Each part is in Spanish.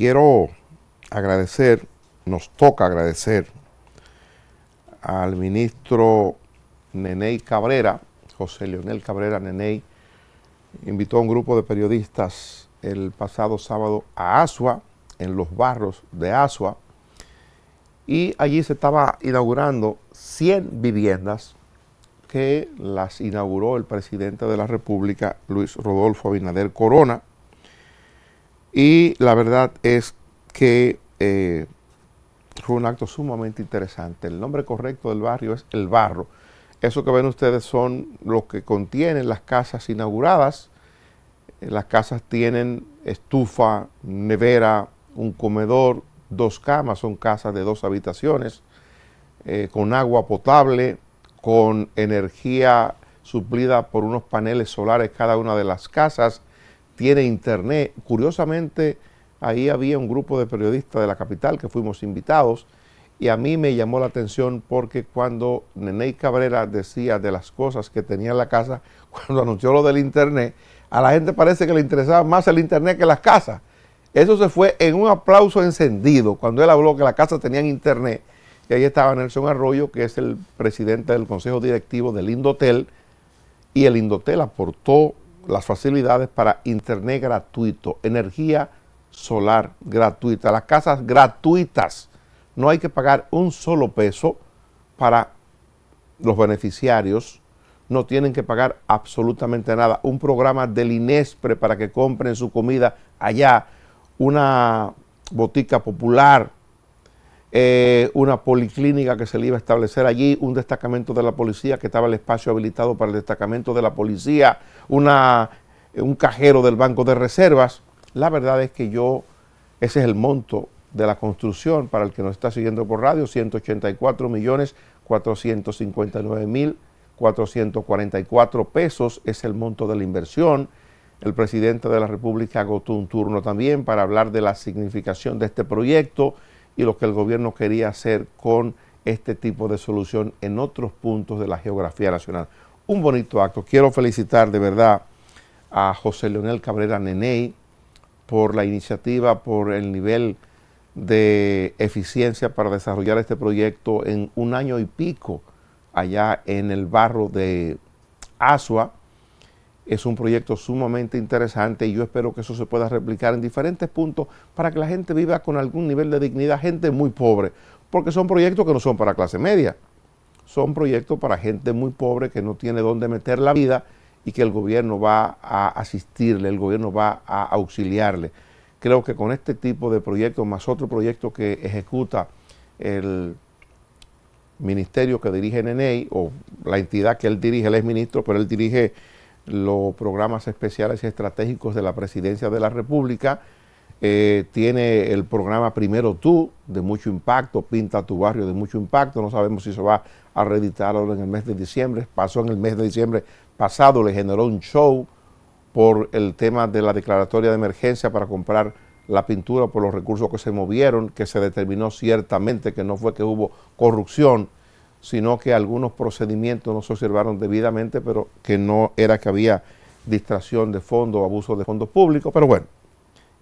quiero agradecer, nos toca agradecer al ministro Neney Cabrera, José Leonel Cabrera Neney, invitó a un grupo de periodistas el pasado sábado a Asua, en los barros de Asua, y allí se estaba inaugurando 100 viviendas que las inauguró el presidente de la República, Luis Rodolfo Abinader Corona, y la verdad es que eh, fue un acto sumamente interesante. El nombre correcto del barrio es El Barro. Eso que ven ustedes son los que contienen las casas inauguradas. Las casas tienen estufa, nevera, un comedor, dos camas, son casas de dos habitaciones, eh, con agua potable, con energía suplida por unos paneles solares cada una de las casas tiene internet. Curiosamente, ahí había un grupo de periodistas de la capital que fuimos invitados y a mí me llamó la atención porque cuando Neney Cabrera decía de las cosas que tenía en la casa, cuando anunció lo del internet, a la gente parece que le interesaba más el internet que las casas. Eso se fue en un aplauso encendido cuando él habló que las casas tenían internet. Y ahí estaba Nelson Arroyo, que es el presidente del consejo directivo del Indotel. Y el Indotel aportó las facilidades para internet gratuito, energía solar gratuita, las casas gratuitas. No hay que pagar un solo peso para los beneficiarios. No tienen que pagar absolutamente nada. Un programa del INESPRE para que compren su comida allá. Una botica popular eh, una policlínica que se le iba a establecer allí, un destacamento de la policía que estaba el espacio habilitado para el destacamento de la policía, una, un cajero del Banco de Reservas. La verdad es que yo, ese es el monto de la construcción para el que nos está siguiendo por radio, 184 millones pesos es el monto de la inversión. El presidente de la República agotó un turno también para hablar de la significación de este proyecto y lo que el gobierno quería hacer con este tipo de solución en otros puntos de la geografía nacional. Un bonito acto. Quiero felicitar de verdad a José Leonel Cabrera Neney por la iniciativa, por el nivel de eficiencia para desarrollar este proyecto en un año y pico allá en el barro de Asua es un proyecto sumamente interesante y yo espero que eso se pueda replicar en diferentes puntos para que la gente viva con algún nivel de dignidad, gente muy pobre, porque son proyectos que no son para clase media, son proyectos para gente muy pobre que no tiene dónde meter la vida y que el gobierno va a asistirle, el gobierno va a auxiliarle. Creo que con este tipo de proyectos, más otro proyecto que ejecuta el ministerio que dirige Nenei, o la entidad que él dirige, él es ministro, pero él dirige los programas especiales y estratégicos de la Presidencia de la República. Eh, tiene el programa Primero Tú, de mucho impacto, Pinta tu Barrio, de mucho impacto. No sabemos si se va a reeditar ahora en el mes de diciembre. Pasó en el mes de diciembre pasado, le generó un show por el tema de la declaratoria de emergencia para comprar la pintura por los recursos que se movieron, que se determinó ciertamente que no fue que hubo corrupción sino que algunos procedimientos no se observaron debidamente, pero que no era que había distracción de fondos, abuso de fondos públicos, pero bueno,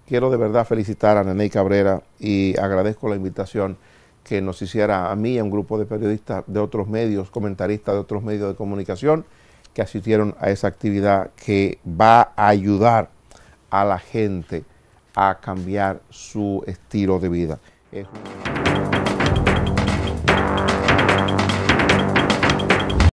quiero de verdad felicitar a Nenei Cabrera y agradezco la invitación que nos hiciera a mí y a un grupo de periodistas de otros medios, comentaristas de otros medios de comunicación que asistieron a esa actividad que va a ayudar a la gente a cambiar su estilo de vida.